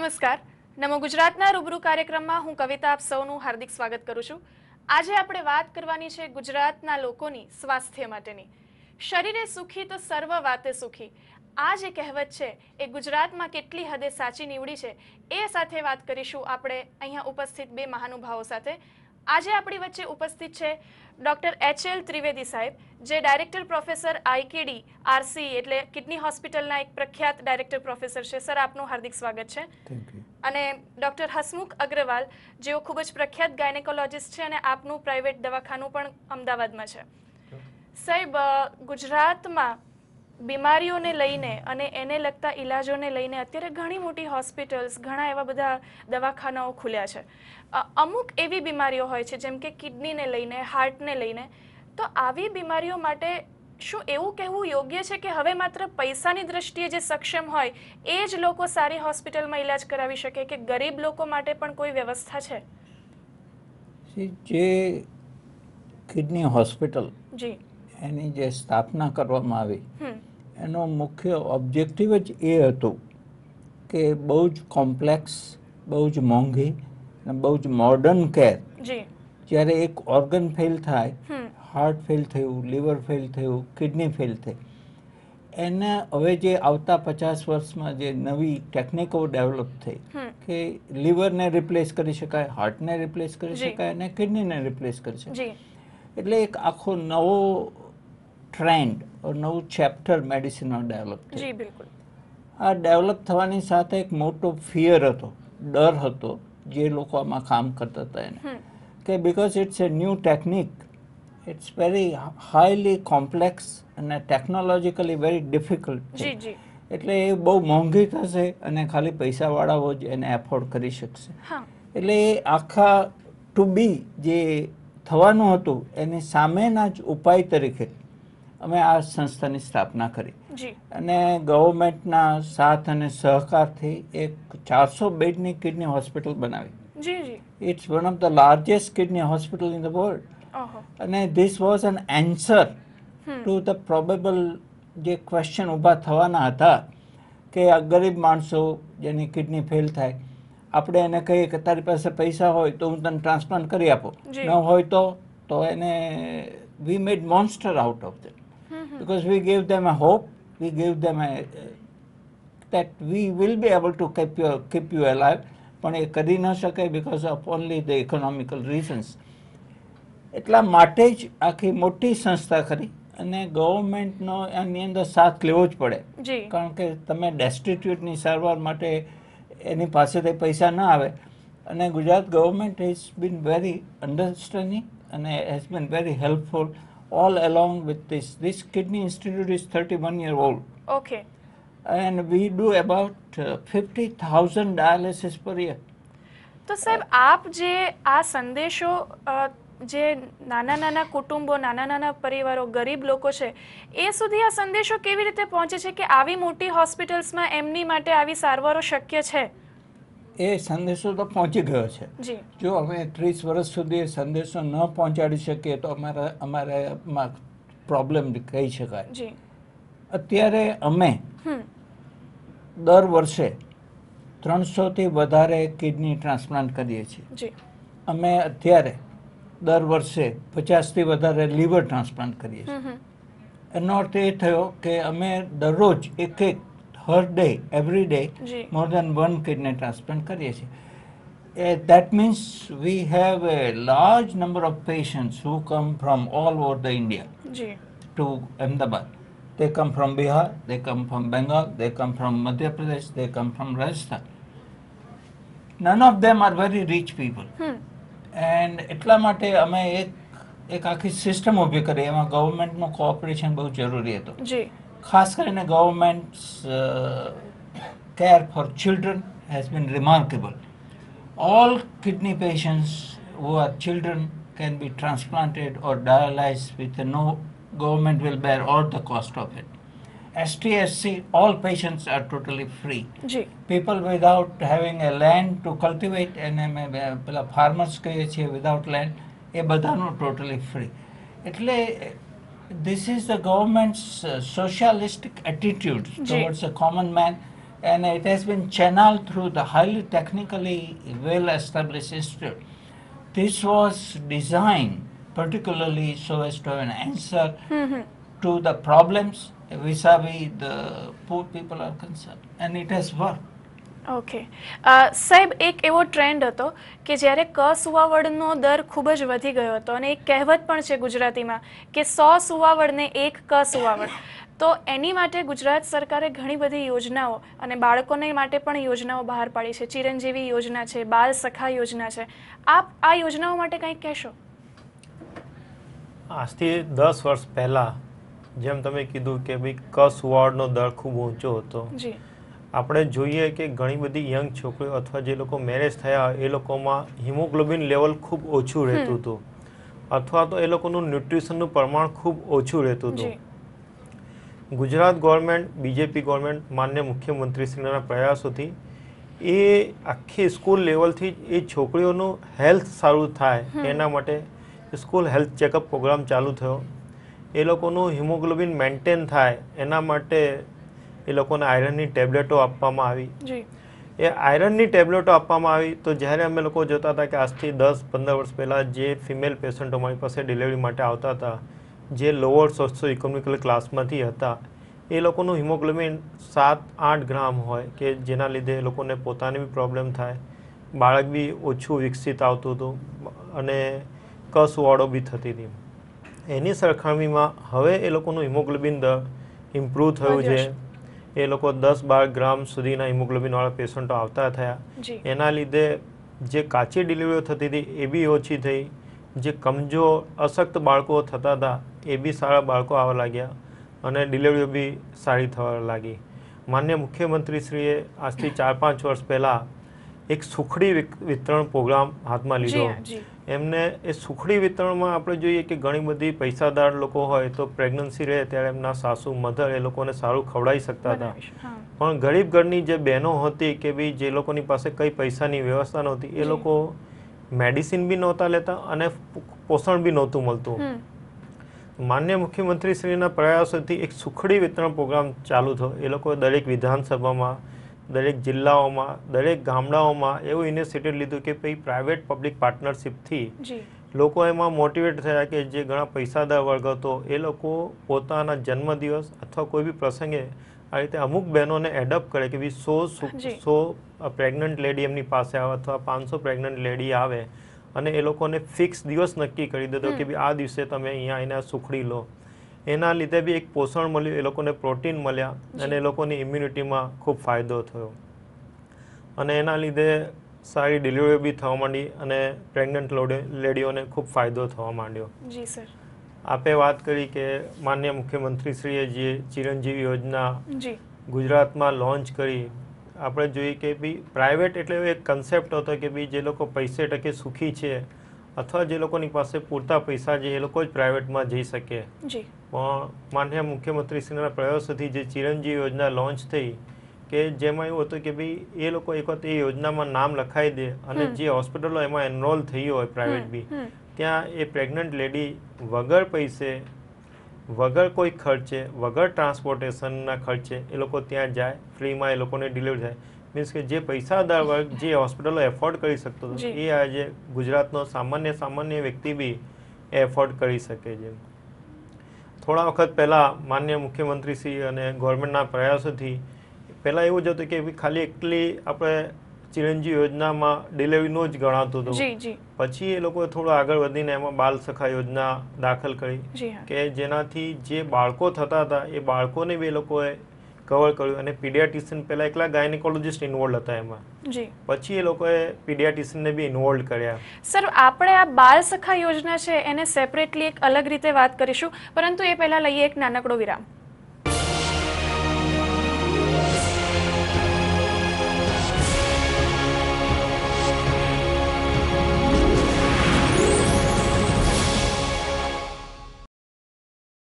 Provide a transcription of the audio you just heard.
નમસ્કાર નમો ગુજરાતના રૂબરૂ કાર્યક્રમમાં હું કવિતા આપ સૌનું હાર્દિક સ્વાગત કરું છું આજે આપણે વાત કરવાની છે ગુજરાતના લોકોની સ્વાસ્થ્ય માટેની શરીરે સુખી તો સર્વ વાતે સુખી આ જે કહેવત છે એ ગુજરાતમાં કેટલી હદે સાચી નીવડી છે એ સાથે વાત કરીશું આપણે અહીંયા ઉપસ્થિત બે મહાનુભાવો સાથે આજે આપણી વચ્ચે ઉપસ્થિત છે ડૉક્ટર એચ એલ ત્રિવેદી સાહેબ જે ડાયરેક્ટર પ્રોફેસર આઈકેડી આરસી એટલે કિડની હોસ્પિટલના એક પ્રખ્યાત ડાયરેક્ટર પ્રોફેસર છે સર આપનું હાર્દિક સ્વાગત છે અને ડૉક્ટર હસમુખ અગ્રવાલ જેઓ ખૂબ જ પ્રખ્યાત ગાયનેકોલોજિસ્ટ છે અને આપનું પ્રાઇવેટ દવાખાનું પણ અમદાવાદમાં છે સાહેબ ગુજરાતમાં બીમારીઓને લઈને અને એને લગતા ઇલાજોને લઈને અત્યારે ઘણી મોટી હોસ્પિટલ્સ ઘણા એવા બધા દવાખાનાઓ ખુલ્યા છે અમુક એવી બીમારીઓ હોય છે જેમ કે કિડનીને લઈને હાર્ટને લઈને તો આવી બીમારીઓ માટે શું એવું કહેવું યોગ્ય છે કે હવે માત્ર પૈસાની દ્રષ્ટિએ જે સક્ષમ હોય એ જ લોકો સારી હોસ્પિટલમાં ઇલાજ કરાવી શકે કે ગરીબ લોકો માટે પણ કોઈ વ્યવસ્થા છે જે કિડની હોસ્પિટલ જી એની જે સ્થાપના કરવામાં આવી એનો મુખ્ય ઓબ્જેક્ટિવ જ એ હતો કે બહુ જ કોમ્પ્લેક્સ બહુ જ મોંઘી અને બહુ જ મોડર્ન કેર જ્યારે એક ઓર્ગન ફેલ થાય હાર્ટ ફેલ થયું લીવર ફેલ થયું કિડની ફેલ થઈ એને હવે જે આવતા પચાસ વર્ષમાં જે નવી ટેકનિકો ડેવલપ થઈ કે લીવરને રિપ્લેસ કરી શકાય હાર્ટને રિપ્લેસ કરી શકાય અને કિડનીને રિપ્લેસ કરી શકાય એટલે એક આખો નવો ટ્રેન્ડ નવું ચેપ્ટર મેડિસિનમાં ડેવલપ થયું બિલકુલ આ ડેવલપ થવાની સાથે એક મોટો ફિયર હતો ડર હતો જે લોકો આમાં કામ કરતા હતા એને કે because it's a new technique it's very highly complex અને ટેકનોલોજીકલી વેરી ડિફિકલ્ટ છે એટલે એ બહુ મોંઘી થશે અને ખાલી પૈસાવાળાઓ જ એને એફોર્ડ કરી શકશે એટલે એ આખા ટુ બી જે થવાનું હતું એની સામેના જ ઉપાય તરીકે અમે આ સંસ્થાની સ્થાપના કરી અને ગવર્મેન્ટના સાથ અને સહકારથી એક ચારસો બેડની કિડની હોસ્પિટલ બનાવી it's one of the largest kidney hospital in the world અને this was an answer to the probable જે ક્વેશ્ચન ઊભા થવાના હતા કે આ ગરીબ માણસો જેની કિડની ફેલ થાય આપણે એને કહીએ કે તારી પાસે પૈસા હોય તો હું તને ટ્રાન્સપ્લાન્ટ કરી આપું ન હોય તો તો એને we made monster out of that mm-hmm. because we gave them a hope, we gave them a that we will be able to keep you keep you alive. પણ એ કરી ન શકાય because of only the economical reasons એટલા માટે જ આખી મોટી સંસ્થા ખરી અને ગવર્મેન્ટનો એની અંદર સાથ લેવો જ પડે કારણ કે તમે ડેસ્ટિટ્યુટની સારવાર માટે એની પાસેથી પૈસા ના આવે અને Gujarat government has been very understanding અને has been very helpful all along with this. This Kidney Institute is 31 year old. Okay. And we do about uh, 50,000 dialysis per year. તો સાહેબ આપ જે આ સંદેશો જે નાના નાના કુટુંબો નાના નાના પરિવારો ગરીબ લોકો છે એ સુધી આ સંદેશો કેવી રીતે પહોંચે છે કે આવી મોટી હોસ્પિટલ્સમાં એમની માટે આવી સારવારો શક્ય છે એ સંદેશો તો પહોંચી ગયો છે જો અમે ત્રીસ વર્ષ સુધી સંદેશો ન પહોંચાડી શકીએ તો અમારા અમારામાં પ્રોબ્લેમ કહી શકાય અત્યારે અમે દર વર્ષે ત્રણસોથી વધારે કિડની ટ્રાન્સપ્લાન્ટ કરીએ છીએ અમે અત્યારે દર વર્ષે પચાસથી વધારે લીવર ટ્રાન્સપ્લાન્ટ કરીએ છીએ એનો અર્થ એ થયો કે અમે દરરોજ એક એક per day every day more than one kidney transplant કરીએ છીએ that means we have a large number of patients who come from all over the India to Ahmedabad they come from Bihar they come from Bengal, they come from Madhya Pradesh, they come from Rajasthan. None of them are very rich people. Hmm. એટલા માટે અમે એક એક આખી system ઊભી કરી એમાં ગવર્મેન્ટનું cooperation બહુ જરૂરી હતું ખાસ કરીને government care for children has been remarkable all kidney patients who are children can be transplanted or dialyzed with no government will bear all the cost of it. STSC, all patients are totally free. People without having a land to cultivate and પેલા farmers here without land, a એ બધાનું totally free એટલે this is the government's uh, socialistic attitude towards the common man and it has been channeled through the highly technically well established institute. This was designed particularly so as to have an answer mm -hmm. to the problems vis a vis the poor people are concerned, and it has worked. Okay સાહેબ એક એવો trend હતો કે જ્યારે ક સુવાવડનો દર ખૂબ જ વધી ગયો હતો અને એક કહેવત પણ છે ગુજરાતીમાં કે સો સુવાવડને એક ક સુવાવડ તો એની માટે ગુજરાત સરકારે ઘણી બધી યોજનાઓ અને બાળકોને માટે પણ યોજનાઓ બહાર પાડી છે ચિરંજીવી યોજના છે બાલ સખા યોજના છે આપ આ યોજનાઓ માટે કંઈક કહેશો આજથી દસ વર્ષ પહેલાં જેમ તમે કીધું કે ભાઈ ક સુવાવડનો દર ખૂબ ઊંચો હતો જી આપણે જોઈએ કે ઘણી બધી યંગ છોકરીઓ અથવા જે લોકો મેરેજ થયા એ લોકોમાં હિમોગ્લોબિન લેવલ ખૂબ ઓછું રહેતું હતું અથવા તો એ લોકોનું ન્યુટ્રિશનનું પ્રમાણ ખૂબ ઓછું રહેતું હતું ગુજરાત ગવર્મેન્ટ બીજેપી ગવર્મેન્ટ માન્ય મુખ્યમંત્રીશ્રીના પ્રયાસોથી એ આખી સ્કૂલ લેવલથી એ છોકરીઓનું હેલ્થ સારું થાય એના માટે સ્કૂલ હેલ્થ ચેકઅપ પ્રોગ્રામ ચાલુ થયો એ લોકોનું હિમોગ્લોબિન મેન્ટેન થાય એના માટે એ લોકોને આયરનની ટેબ્લેટો આપવામાં આવી એ આયરનની ટેબ્લેટો આપવામાં આવી તો જ્યારે અમે લોકો જોતા હતા કે આજથી દસ પંદર વર્ષ પહેલાં જે ફિમેલ પેશન્ટો અમારી પાસે ડિલિવરી માટે આવતા હતા જે લોઅર સોશિયો ઇકોનોમિકલ ક્લાસમાંથી હતા એ લોકોનું હિમોગ્લોબિન સાત આઠ ગ્રામ હોય કે જેના લીધે એ લોકોને પોતાને બી પ્રોબ્લેમ થાય બાળક બી ઓછું વિકસિત આવતું હતું અને કસવાળો બી થતી હતી એની સરખામણીમાં હવે એ લોકોનું હિમોગ્લોબિન દર ઇમ્પ્રૂવ થયું છે એ લોકો દસ બાર ગ્રામ સુધીના હિમોગ્લોબિનવાળા પેશન્ટો આવતા થયા એના લીધે જે કાચી ડિલિવરીઓ થતી હતી એ બી ઓછી થઈ જે કમજોર અશક્ત બાળકો થતા હતા એ બી સારા બાળકો આવવા લાગ્યા અને ડિલિવરીઓ બી સારી થવા લાગી માન્ય મુખ્યમંત્રીશ્રીએ આજથી ચાર પાંચ વર્ષ પહેલાં એક સુખડી વિતરણ પ્રોગ્રામ હાથમાં લીધો એમને એ સુખડી વિતરણમાં આપણે જોઈએ કે ઘણી બધી પૈસાદાર લોકો હોય તો પ્રેગ્નન્સી રહે ત્યારે એમના સાસુ મધર એ લોકોને સારું ખવડાવી શકતા હતા પણ ગરીબ ઘરની જે બહેનો હતી કે ભાઈ જે લોકોની પાસે કંઈ પૈસાની વ્યવસ્થા નહોતી એ લોકો મેડિસિન બી નહોતા લેતા અને પોષણ બી નહોતું મળતું માન્ય મુખ્યમંત્રીશ્રીના પ્રયાસોથી એક સુખડી વિતરણ પ્રોગ્રામ ચાલુ થયો એ લોકો દરેક વિધાનસભામાં દરેક જિલ્લાઓમાં દરેક ગામડાઓમાં એવું ઇનિશિયેટિવ લીધું કે ભાઈ પ્રાઇવેટ પબ્લિક પાર્ટનરશિપથી લોકો એમાં મોટિવેટ થયા કે જે ઘણા પૈસાદાર વર્ગ હતો એ લોકો પોતાના જન્મદિવસ અથવા કોઈ બી પ્રસંગે આ રીતે અમુક બહેનોને એડપ્ટ કરે કે ભાઈ સો સો પ્રેગ્નન્ટ લેડી એમની પાસે આવે અથવા પાંચસો પ્રેગ્નન્ટ લેડી આવે અને એ લોકોને ફિક્સ દિવસ નક્કી કરી દીધો કે ભાઈ આ દિવસે તમે અહીંયા આવીને સુખડી લો એના લીધે બી એક પોષણ મળ્યું એ લોકોને પ્રોટીન મળ્યા અને એ લોકોની ઇમ્યુનિટીમાં ખૂબ ફાયદો થયો અને એના લીધે સારી ડિલિવરી બી થવા માંડી અને પ્રેગ્નન્ટ લેડીઓને ખૂબ ફાયદો થવા માંડ્યો આપે વાત કરી કે માન્ય મુખ્યમંત્રીશ્રીએ જે ચિરંજીવી યોજના ગુજરાતમાં લોન્ચ કરી આપણે જોઈએ કે બી પ્રાઇવેટ એટલે એક કન્સેપ્ટ હતો કે બી જે લોકો પૈસે ટકે સુખી છે અથવા જે લોકોની પાસે પૂરતા પૈસા જે એ લોકો જ પ્રાઇવેટમાં જઈ શકે પણ માન્ય મુખ્યમંત્રીશ્રીના પ્રયાસોથી જે ચિરંજીવી યોજના લોન્ચ થઈ કે જેમાં એવું હતું કે ભાઈ એ લોકો એક વખત એ યોજનામાં નામ લખાવી દે અને જે હોસ્પિટલો એમાં એનરોલ થઈ હોય પ્રાઇવેટ બી ત્યાં એ પ્રેગ્નન્ટ લેડી વગર પૈસે વગર કોઈ ખર્ચે વગર ટ્રાન્સપોર્ટેશનના ખર્ચે એ લોકો ત્યાં જાય ફ્રીમાં એ લોકોને ડિલિવરી થાય મીન્સ કે જે પૈસા વર્ગ જે હોસ્પિટલો એફોર્ડ કરી શકતો હતો એ આજે ગુજરાતનો સામાન્ય સામાન્ય વ્યક્તિ બી એફોર્ડ કરી શકે છે થોડા વખત પહેલાં માન્ય મુખ્યમંત્રીશ્રી અને ગવર્મેન્ટના પ્રયાસોથી પહેલાં એવું જ હતું કે ખાલી એકલી આપણે ચિરંજી યોજનામાં ડિલિવરીનો જ ગણાતું હતું પછી એ લોકોએ થોડો આગળ વધીને એમાં બાલ સખા યોજના દાખલ કરી કે જેનાથી જે બાળકો થતા હતા એ બાળકોને બી એ લોકોએ કવર કર્યું અને પીડિયાટિશિયન પહેલાં એકલા ગાયનેકોલોજિસ્ટ ઇન્વોલ્વ હતા એમાં જી પછી એ લોકોએ પીડિયાટિશિયનને બી ઇન્વોલ્વ કર્યા સર આપણે આ બાળ સખા યોજના છે એને સેપરેટલી એક અલગ રીતે વાત કરીશું પરંતુ એ પહેલા લઈએ એક નાનકડો વિરામ